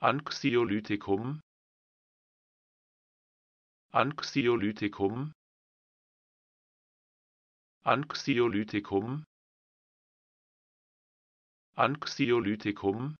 Anxiolytikum Anxiolytikum Anxiolytikum Anxiolytikum